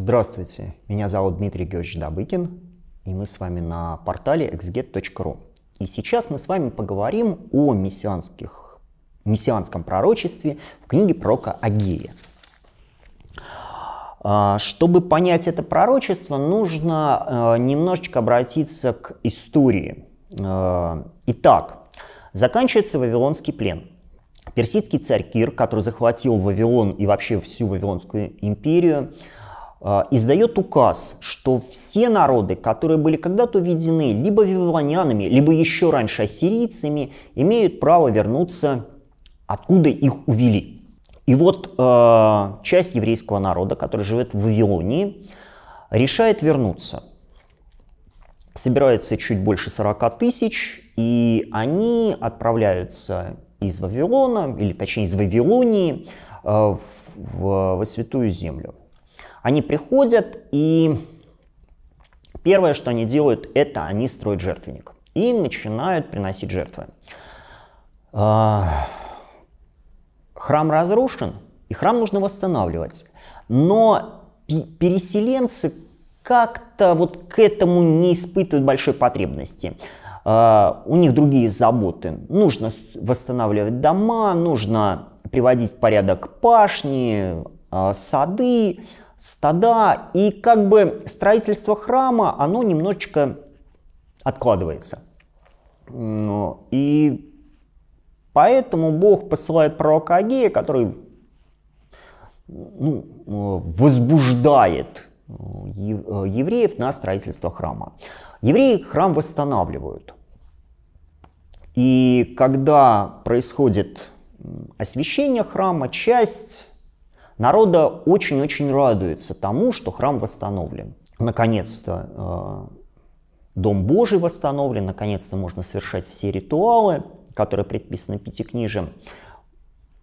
Здравствуйте, меня зовут Дмитрий Георгиевич Добыкин, и мы с вами на портале exget.ru. И сейчас мы с вами поговорим о мессианских, мессианском пророчестве в книге пророка Агея. А, чтобы понять это пророчество, нужно э, немножечко обратиться к истории. Э, итак, заканчивается Вавилонский плен – Персидский царь Кир, который захватил Вавилон и вообще всю Вавилонскую империю, а, издает указ, что все народы, которые были когда-то уведены либо вавилонянами, либо еще раньше ассирийцами, имеют право вернуться, откуда их увели. И вот э, часть еврейского народа, который живет в Вавилонии, решает вернуться. Собирается чуть больше 40 тысяч, и они отправляются из Вавилона, или точнее из Вавилонии, э, в, в, в Святую Землю. Они приходят и первое, что они делают, это они строят жертвенник и начинают приносить жертвы. А, храм разрушен, и храм нужно восстанавливать. Но переселенцы как-то вот к этому не испытывают большой потребности. А, у них другие заботы. Нужно восстанавливать дома, нужно приводить в порядок пашни, а, сады, стада, и как бы строительство храма, оно немножечко откладывается. Ну, и поэтому Бог посылает пророка Агея, который ну, возбуждает э, евреев на строительство храма. Евреи храм восстанавливают. И когда происходит освящение храма, часть Народа очень-очень радуется тому, что храм восстановлен. Наконец-то э, Дом Божий восстановлен, наконец-то можно совершать все ритуалы, которые предписаны Пятикнижием.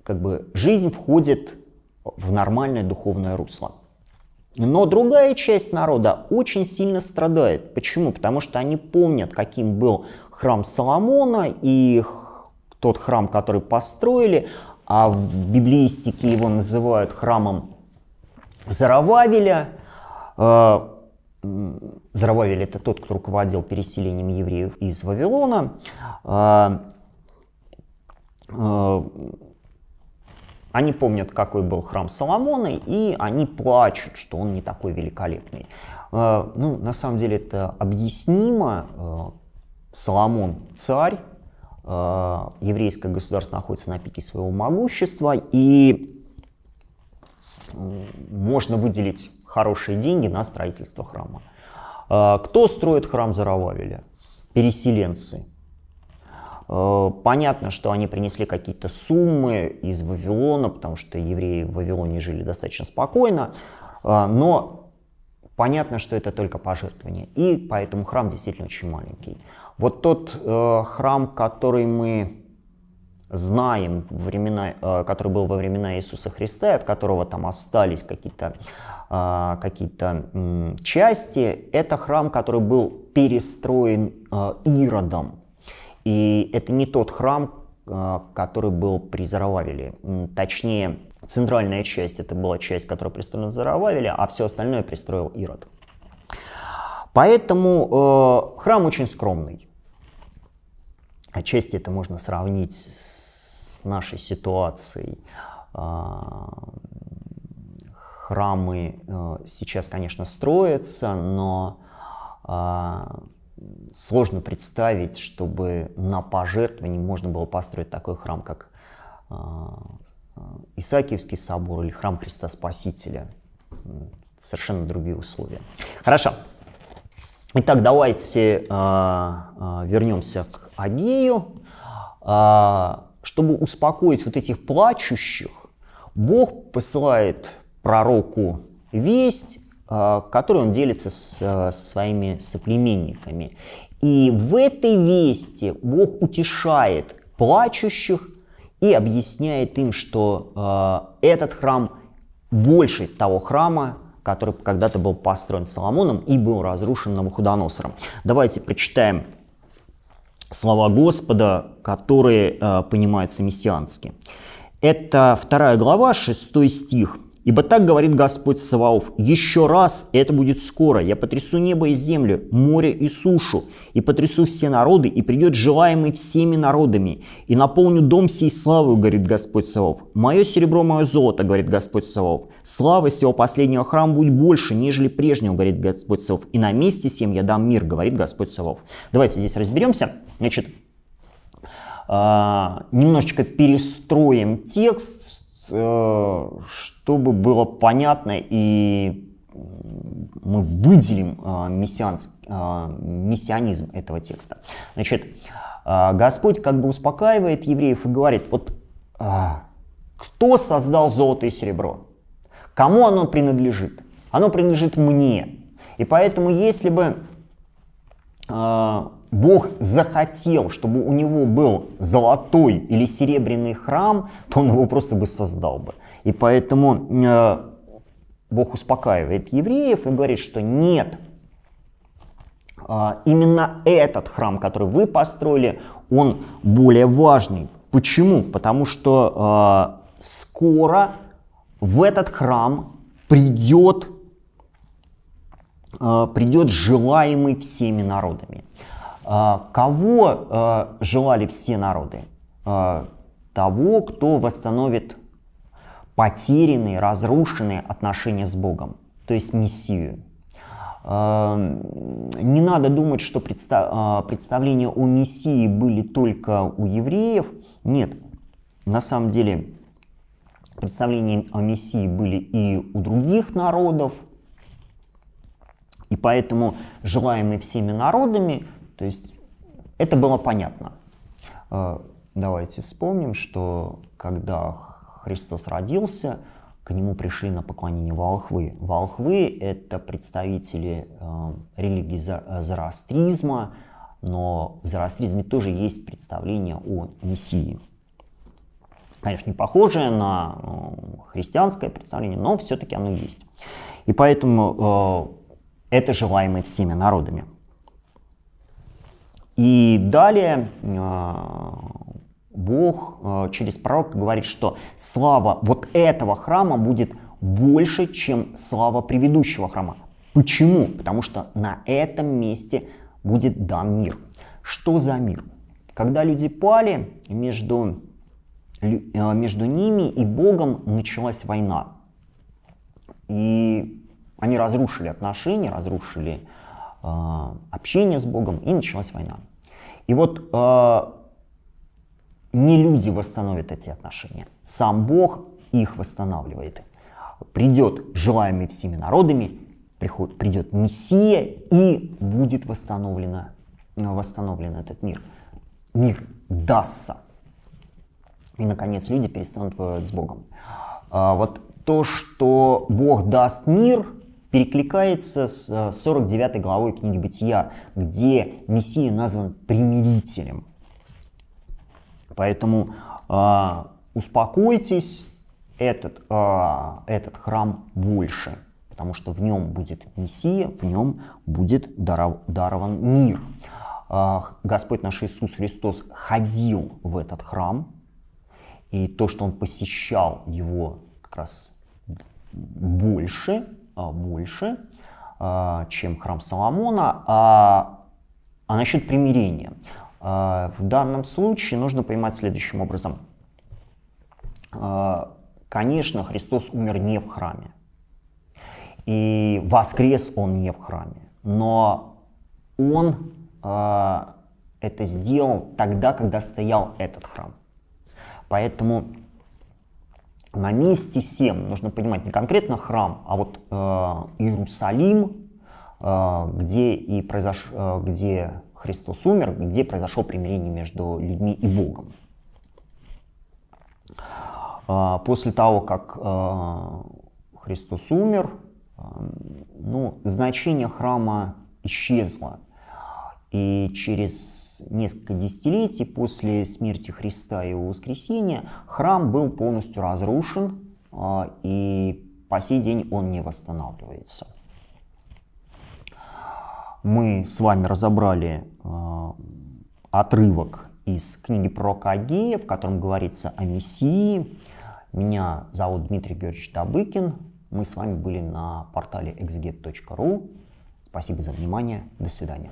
Как бы жизнь входит в нормальное духовное русло. Но другая часть народа очень сильно страдает. Почему? Потому что они помнят, каким был храм Соломона и тот храм, который построили, а в библиистике его называют храмом Зарававеля. А, Зарававель – это тот, кто руководил переселением евреев из Вавилона. А, а, они помнят, какой был храм Соломона, и они плачут, что он не такой великолепный. Ну, на самом деле это объяснимо. Соломон – царь, Э, еврейское государство находится на пике своего могущества, и можно выделить хорошие деньги на строительство храма. Э, кто строит храм Зарававеля? Переселенцы. Э, понятно, что они принесли какие-то суммы из Вавилона, потому что евреи в Вавилоне жили достаточно спокойно, но Понятно, что это только пожертвование, и поэтому храм действительно очень маленький. Вот тот э, храм, который мы знаем, времена, э, который был во времена Иисуса Христа, от которого там остались какие-то э, какие э, части, это храм, который был перестроен э, Иродом. И это не тот храм, э, который был при Зарававеле. Точнее, Центральная часть это была часть, которую пристроил Зарававеля, а все остальное пристроил Ирод. Поэтому э, храм очень скромный. Отчасти это можно сравнить с нашей ситуацией. Э, храмы э, сейчас, конечно, строятся, но э, сложно представить, чтобы на пожертвование можно было построить такой храм, как э, Э, Исаакиевский собор или храм Христа Спасителя. Совершенно другие условия. Хорошо. Итак, давайте э, э, вернемся к Агею, Чтобы успокоить вот этих плачущих, Бог посылает пророку весть, которой он делится со своими соплеменниками. И в этой вести Бог утешает плачущих и объясняет им, что э, этот храм больше того храма, который когда-то был построен Соломоном и был разрушен Навуходоносором. Давайте прочитаем слова Господа, которые э, понимаются мессиански. Это вторая глава, шестой стих. Ибо так говорит Господь Саваоф, еще раз, это будет скоро, я потрясу небо и землю, море и сушу, и потрясу все народы, и придет желаемый всеми народами, и наполню дом сей славою, говорит Господь Саваоф. Мое серебро, мое золото, говорит Господь Саваоф. Слава сего последнего храма будет больше, нежели прежнего, говорит Господь Саваоф. И на месте всем я дам мир, говорит Господь Саваоф. Давайте здесь разберемся. Значит, а, немножечко перестроим текст, Э, чтобы было понятно и мы выделим э, мессианс, э, мессианизм этого текста. Значит, Господь как бы успокаивает евреев и говорит, вот кто создал золото и серебро? Кому оно принадлежит? Оно принадлежит мне. И поэтому, если бы Бог захотел, чтобы у него был золотой или серебряный храм, то он его просто бы создал бы. И поэтому э, Бог успокаивает евреев и говорит, что нет, э, именно этот храм, который вы построили, он более важный. Почему? Потому что э, скоро в этот храм придет э, придет желаемый всеми народами. А, кого э, желали все народы? Э, того, кто восстановит потерянные, разрушенные отношения с Богом, то есть Мессию. Эм, не надо думать, что э, представления о Мессии были только у евреев. Нет, на самом деле представления о Мессии были и у других народов, и поэтому желаемый всеми народами то есть это было понятно. Э, давайте вспомним, что когда Христос родился, к нему пришли на поклонение волхвы. Волхвы — это представители э, религии э, зороастризма, но в зороастризме тоже есть представление о мессии. Конечно, не похожее на э, христианское представление, но все-таки оно есть. И поэтому э, это желаемое всеми народами. И далее а, Бог а, через пророк говорит, что слава вот этого храма будет больше, чем слава предыдущего храма. Почему? Потому что на этом месте будет дан мир. Что за мир? Когда люди пали, между, а, между ними и Богом началась война. И они разрушили отношения, разрушили э, Э, общение с Богом, и началась война. И вот э, не люди восстановят эти отношения, сам Бог их восстанавливает. Придет желаемый всеми народами, приход, придет Мессия, и будет восстановлено, восстановлен этот мир. Мир дастся. И, наконец, люди перестанут воевать с Богом. А, вот то, что Бог даст мир, перекликается с 49 э, главой книги Бытия, где Мессия назван примирителем. Поэтому э, успокойтесь, этот, э, этот храм больше, потому что в нем будет Мессия, в нем будет даров, дарован мир. Э, Господь наш Иисус Христос ходил в этот храм, и то, что он посещал его как раз больше, а, больше, а, чем храм Соломона. А, а насчет примирения. А, в данном случае нужно понимать следующим образом. Конечно, Христос умер не в храме. И воскрес Он не в храме. Но Он это сделал тогда, когда стоял этот храм. Поэтому на месте 7, нужно понимать не конкретно храм, а вот э, Иерусалим, э, где, и произош... э, где Христос умер, где произошло примирение между людьми и Богом. Э, после того, как э, Христос умер, э, ну, значение храма исчезло. И через несколько десятилетий после смерти Христа и его воскресения храм был полностью разрушен, а, и по сей день он не восстанавливается. Мы с вами разобрали а, отрывок из книги пророка Агея, в котором говорится о Мессии. Меня зовут Дмитрий Георгиевич Табыкин. Мы с вами были на портале exeget.ru. Спасибо за внимание. До свидания.